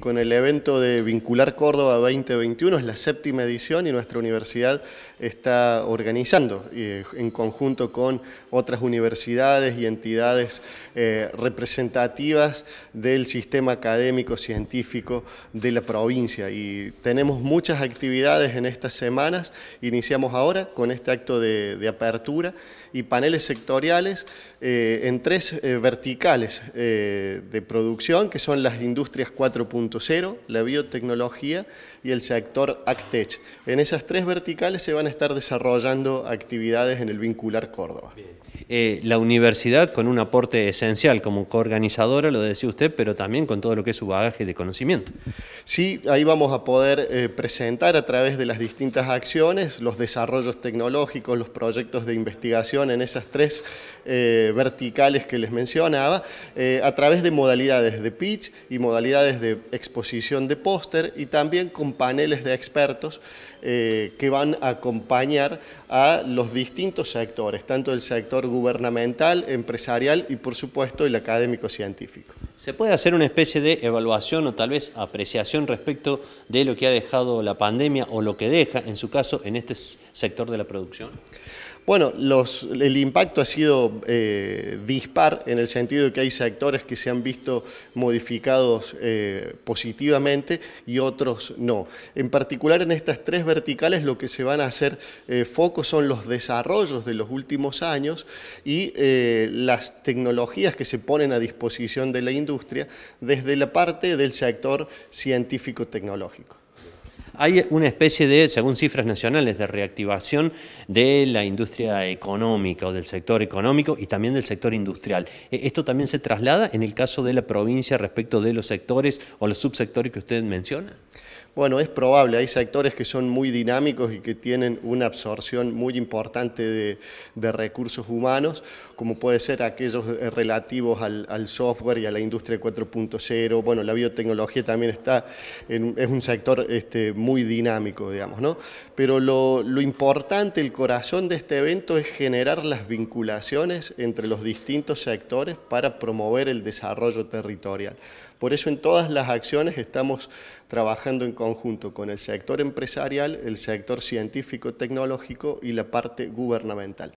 Con el evento de Vincular Córdoba 2021 es la séptima edición y nuestra universidad está organizando eh, en conjunto con otras universidades y entidades eh, representativas del sistema académico científico de la provincia y tenemos muchas actividades en estas semanas. Iniciamos ahora con este acto de, apertura y paneles sectoriales eh, en tres verticales de producción que son las industrias 4.0 la biotecnología y el sector Actech. En esas tres verticales se van a estar desarrollando actividades en el Vincular Córdoba. Eh, la universidad con un aporte esencial como coorganizadora, lo decía usted, pero también con todo lo que es su bagaje de conocimiento. Sí, ahí vamos a poder eh, presentar a través de las distintas acciones los desarrollos tecnológicos, los proyectos de investigación en esas tres eh, verticales que les mencionaba, a través de modalidades de pitch y modalidades de exposición de póster y también con paneles de expertos eh, que van a acompañar a los distintos sectores, tanto el sector gubernamental, empresarial y por supuesto el académico-científico. ¿Se puede hacer una especie de evaluación o tal vez apreciación respecto de lo que ha dejado la pandemia o lo que deja, en su caso, en este sector de la producción? Bueno, el impacto ha sido eh, dispar en el sentido de que hay sectores que se han visto modificados eh, positivamente y otros no. En particular en estas tres verticales lo que se van a hacer eh, foco son los desarrollos de los últimos años y eh, las tecnologías que se ponen a disposición de la industria desde la parte del sector científico-tecnológico hay una especie de, según cifras nacionales, de reactivación de la industria económica o del sector económico y también del sector industrial. E, ¿Esto también se traslada en el caso de la provincia respecto de los sectores o los subsectores que usted menciona? Bueno, es probable, hay sectores que son muy dinámicos y que tienen una absorción muy importante de, recursos humanos, como puede ser aquellos eh, relativos al, software y a la industria 4.0, bueno, la biotecnología también está, es un sector este, muy muy dinámico, digamos, ¿no? Pero lo, lo importante, el corazón de este evento es generar las vinculaciones entre los distintos sectores para promover el desarrollo territorial. Por eso en todas las acciones estamos trabajando en conjunto con el sector empresarial, el sector científico-tecnológico y la parte gubernamental.